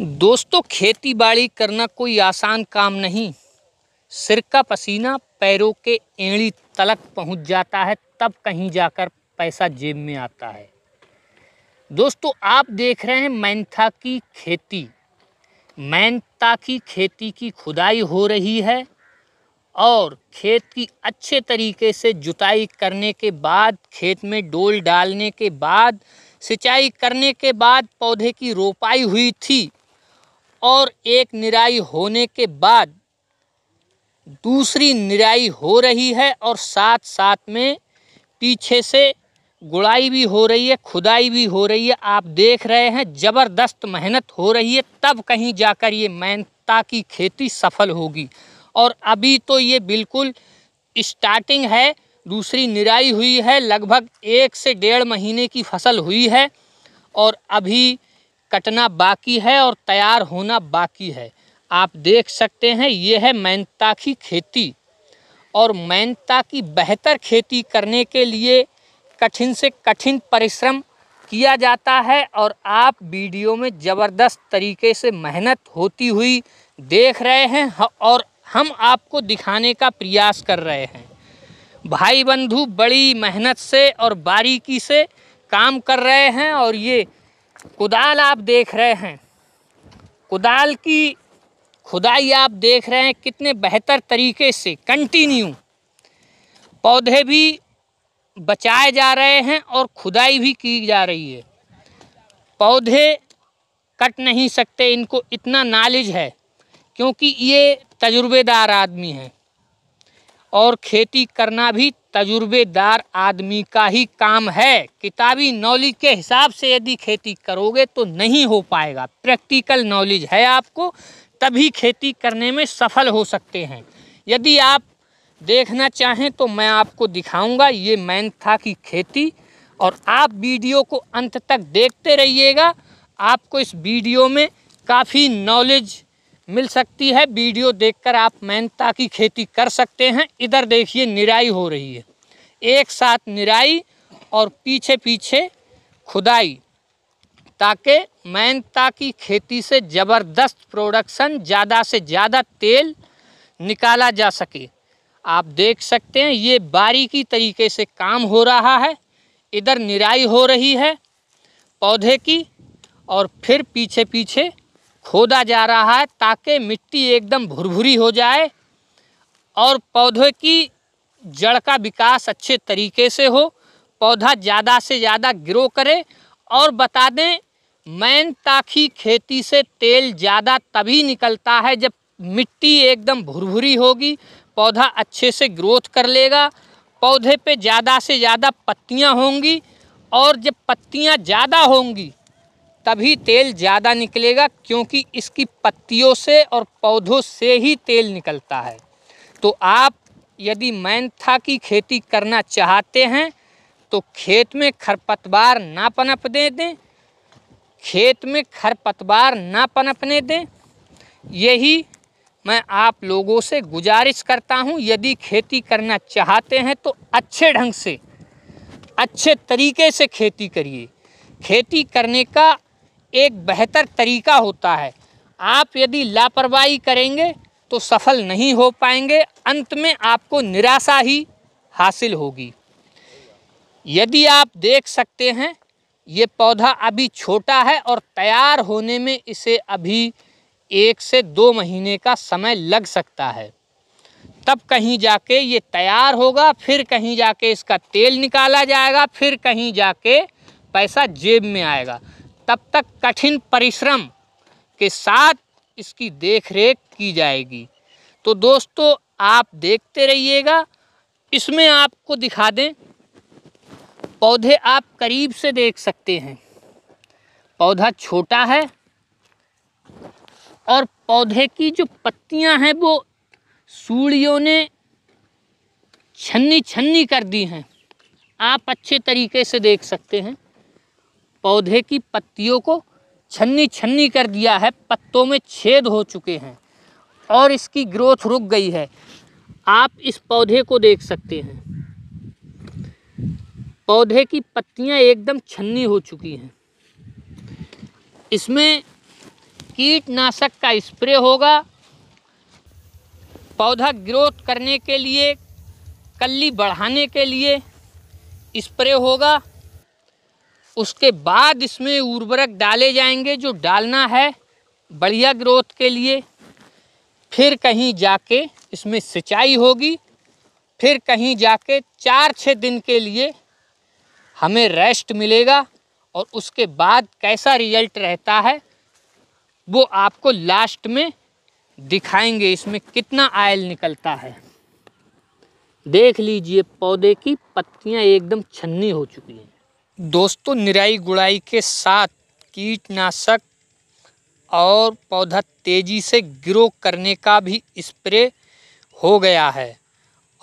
दोस्तों खेती बाड़ी करना कोई आसान काम नहीं सिर का पसीना पैरों के एड़ी तलक पहुंच जाता है तब कहीं जाकर पैसा जेब में आता है दोस्तों आप देख रहे हैं मैंथा की खेती मैंथा की खेती की खुदाई हो रही है और खेत की अच्छे तरीके से जुताई करने के बाद खेत में डोल डालने के बाद सिंचाई करने के बाद पौधे की रोपाई हुई थी और एक निराई होने के बाद दूसरी निराई हो रही है और साथ साथ में पीछे से गुड़ाई भी हो रही है खुदाई भी हो रही है आप देख रहे हैं ज़बरदस्त मेहनत हो रही है तब कहीं जाकर ये मेहनता की खेती सफल होगी और अभी तो ये बिल्कुल स्टार्टिंग है दूसरी निराई हुई है लगभग एक से डेढ़ महीने की फसल हुई है और अभी कटना बाकी है और तैयार होना बाकी है आप देख सकते हैं ये है मैनता की खेती और मैनता की बेहतर खेती करने के लिए कठिन से कठिन परिश्रम किया जाता है और आप वीडियो में ज़बरदस्त तरीके से मेहनत होती हुई देख रहे हैं और हम आपको दिखाने का प्रयास कर रहे हैं भाई बंधु बड़ी मेहनत से और बारीकी से काम कर रहे हैं और ये कुदाल आप देख रहे हैं कुदाल की खुदाई आप देख रहे हैं कितने बेहतर तरीके से कंटिन्यू पौधे भी बचाए जा रहे हैं और खुदाई भी की जा रही है पौधे कट नहीं सकते इनको इतना नॉलेज है क्योंकि ये तजुर्बेदार आदमी हैं और खेती करना भी तजुर्बेदार आदमी का ही काम है किताबी नॉलेज के हिसाब से यदि खेती करोगे तो नहीं हो पाएगा प्रैक्टिकल नॉलेज है आपको तभी खेती करने में सफल हो सकते हैं यदि आप देखना चाहें तो मैं आपको दिखाऊंगा ये मैन था की खेती और आप वीडियो को अंत तक देखते रहिएगा आपको इस वीडियो में काफ़ी नॉलेज मिल सकती है वीडियो देखकर आप मेहनता की खेती कर सकते हैं इधर देखिए निराई हो रही है एक साथ निराई और पीछे पीछे खुदाई ताकि मेहनता की खेती से ज़बरदस्त प्रोडक्शन ज़्यादा से ज़्यादा तेल निकाला जा सके आप देख सकते हैं ये बारीकी तरीके से काम हो रहा है इधर निराई हो रही है पौधे की और फिर पीछे पीछे खोदा जा रहा है ताकि मिट्टी एकदम भुरभुरी हो जाए और पौधे की जड़ का विकास अच्छे तरीके से हो पौधा ज़्यादा से ज़्यादा ग्रो करे और बता दें मैन ताखी खेती से तेल ज़्यादा तभी निकलता है जब मिट्टी एकदम भुरभुरी होगी पौधा अच्छे से ग्रोथ कर लेगा पौधे पे ज़्यादा से ज़्यादा पत्तियाँ होंगी और जब पत्तियाँ ज़्यादा होंगी तभी तेल ज़्यादा निकलेगा क्योंकि इसकी पत्तियों से और पौधों से ही तेल निकलता है तो आप यदि मैंथा की खेती करना चाहते हैं तो खेत में खरपतवार ना पनप दे दें खेत में खरपतवार ना पनपने दें यही मैं आप लोगों से गुजारिश करता हूं यदि खेती करना चाहते हैं तो अच्छे ढंग से अच्छे तरीके से खेती करिए खेती करने का एक बेहतर तरीका होता है आप यदि लापरवाही करेंगे तो सफल नहीं हो पाएंगे अंत में आपको निराशा ही हासिल होगी यदि आप देख सकते हैं ये पौधा अभी छोटा है और तैयार होने में इसे अभी एक से दो महीने का समय लग सकता है तब कहीं जाके ये तैयार होगा फिर कहीं जाके इसका तेल निकाला जाएगा फिर कहीं जाके पैसा जेब में आएगा तब तक कठिन परिश्रम के साथ इसकी देखरेख की जाएगी तो दोस्तों आप देखते रहिएगा इसमें आपको दिखा दें पौधे आप करीब से देख सकते हैं पौधा छोटा है और पौधे की जो पत्तियां हैं वो सूढ़ियों ने छन्नी छन्नी कर दी हैं आप अच्छे तरीके से देख सकते हैं पौधे की पत्तियों को छन्नी छन्नी कर दिया है पत्तों में छेद हो चुके हैं और इसकी ग्रोथ रुक गई है आप इस पौधे को देख सकते हैं पौधे की पत्तियां एकदम छन्नी हो चुकी हैं इसमें कीटनाशक का स्प्रे होगा पौधा ग्रोथ करने के लिए कल्ली बढ़ाने के लिए स्प्रे होगा उसके बाद इसमें उर्वरक डाले जाएंगे जो डालना है बढ़िया ग्रोथ के लिए फिर कहीं जाके इसमें सिंचाई होगी फिर कहीं जाके चार छः दिन के लिए हमें रेस्ट मिलेगा और उसके बाद कैसा रिजल्ट रहता है वो आपको लास्ट में दिखाएंगे इसमें कितना आयल निकलता है देख लीजिए पौधे की पत्तियां एकदम छन्नी हो चुकी हैं दोस्तों निराई गुड़ाई के साथ कीटनाशक और पौधा तेज़ी से ग्रो करने का भी स्प्रे हो गया है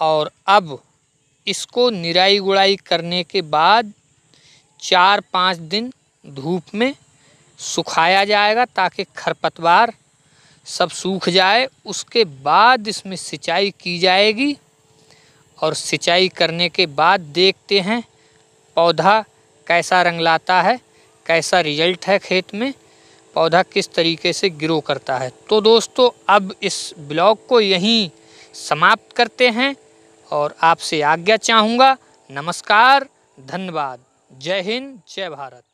और अब इसको निराई गुड़ाई करने के बाद चार पाँच दिन धूप में सुखाया जाएगा ताकि खरपतवार सब सूख जाए उसके बाद इसमें सिंचाई की जाएगी और सिंचाई करने के बाद देखते हैं पौधा कैसा रंग लाता है कैसा रिजल्ट है खेत में पौधा किस तरीके से ग्रो करता है तो दोस्तों अब इस ब्लॉग को यहीं समाप्त करते हैं और आपसे आज्ञा चाहूँगा नमस्कार धन्यवाद जय हिंद जय भारत